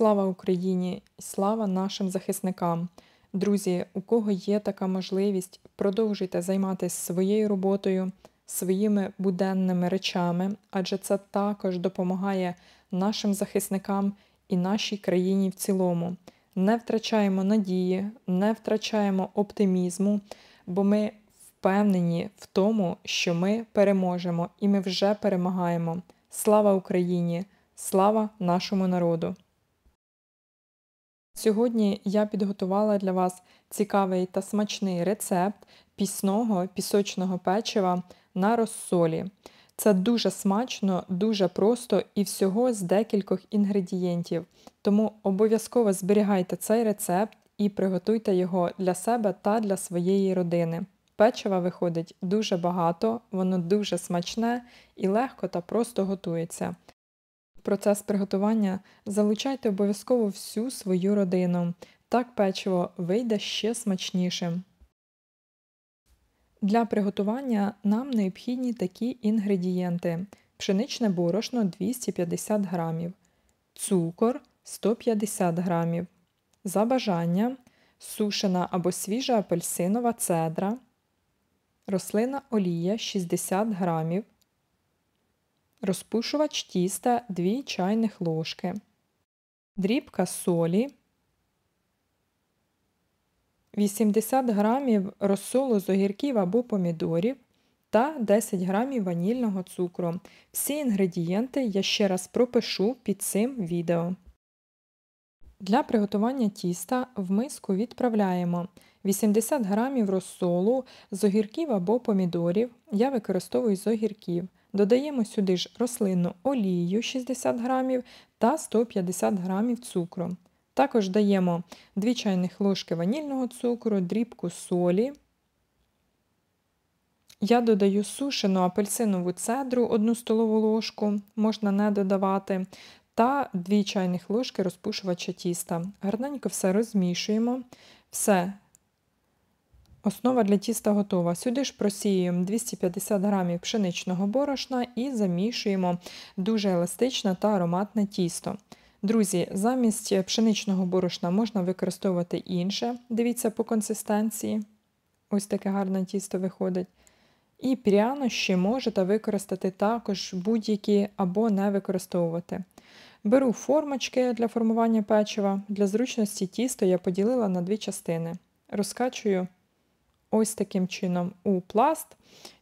Слава Україні слава нашим захисникам. Друзі, у кого є така можливість, продовжуйте займатися своєю роботою, своїми буденними речами, адже це також допомагає нашим захисникам і нашій країні в цілому. Не втрачаємо надії, не втрачаємо оптимізму, бо ми впевнені в тому, що ми переможемо і ми вже перемагаємо. Слава Україні! Слава нашому народу! Сьогодні я підготувала для вас цікавий та смачний рецепт пісного пісочного печива на розсолі. Це дуже смачно, дуже просто і всього з декількох інгредієнтів. Тому обов'язково зберігайте цей рецепт і приготуйте його для себе та для своєї родини. Печива виходить дуже багато, воно дуже смачне і легко та просто готується. Процес приготування залучайте обов'язково всю свою родину. Так печиво вийде ще смачнішим. Для приготування нам необхідні такі інгредієнти: пшеничне борошно 250 г, цукор 150 г, за бажанням сушена або свіжа апельсинова цедра, рослина олія 60 грамів, розпушувач тіста 2 чайних ложки, дрібка солі, 80 г розсолу з огірків або помідорів та 10 грамів ванільного цукру. Всі інгредієнти я ще раз пропишу під цим відео. Для приготування тіста в миску відправляємо 80 грамів розсолу з огірків або помідорів. Я використовую з огірків. Додаємо сюди ж рослинну олію 60 грамів та 150 г цукру. Також даємо 2 чайних ложки ванільного цукру, дрібку солі. Я додаю сушену апельсинову цедру 1 столову ложку, можна не додавати, та 2 чайних ложки розпушувача тіста. Гарненько все розмішуємо, все Основа для тіста готова. Сюди ж просіюємо 250 г пшеничного борошна і замішуємо дуже еластичне та ароматне тісто. Друзі, замість пшеничного борошна можна використовувати інше, дивіться по консистенції. Ось таке гарне тісто виходить. І прянощі можете використати також будь-які або не використовувати. Беру формочки для формування печива. Для зручності тісто я поділила на дві частини. Розкачую ось таким чином у пласт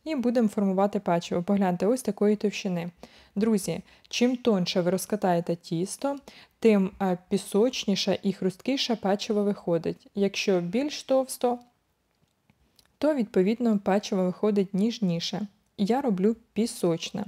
і будемо формувати печиво. Погляньте, ось такої товщини. Друзі, чим тонше ви розкатаєте тісто, тим е, пісочніше і хрусткіше печиво виходить. Якщо більш товсто, то, відповідно, печиво виходить ніжніше. Я роблю пісочне.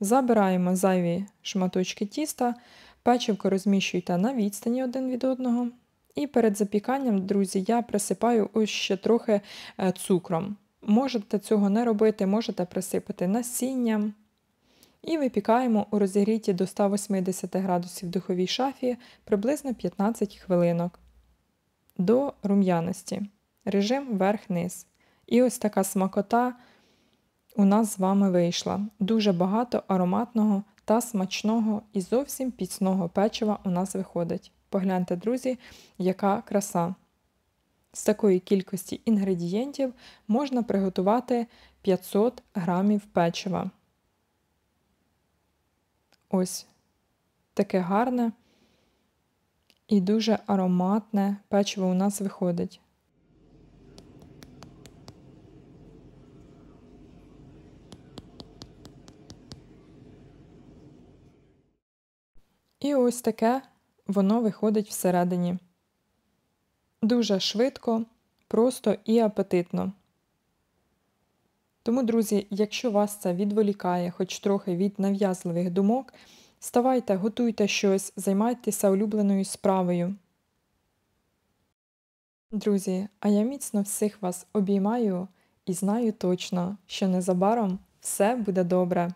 Забираємо зайві шматочки тіста, печивко розміщуйте на відстані один від одного. І перед запіканням, друзі, я присипаю ось ще трохи е, цукром. Можете цього не робити, можете присипати насінням. І випікаємо у розігріті до 180 градусів духовій шафі приблизно 15 хвилинок до рум'яності. Режим верх-низ. І ось така смакота у нас з вами вийшла. Дуже багато ароматного та смачного і зовсім піцного печива у нас виходить. Погляньте, друзі, яка краса. З такої кількості інгредієнтів можна приготувати 500 грамів печива. Ось таке гарне і дуже ароматне печиво у нас виходить. І ось таке воно виходить всередині. Дуже швидко, просто і апетитно. Тому, друзі, якщо вас це відволікає хоч трохи від нав'язливих думок, ставайте, готуйте щось, займайтеся улюбленою справою. Друзі, а я міцно всіх вас обіймаю і знаю точно, що незабаром все буде добре.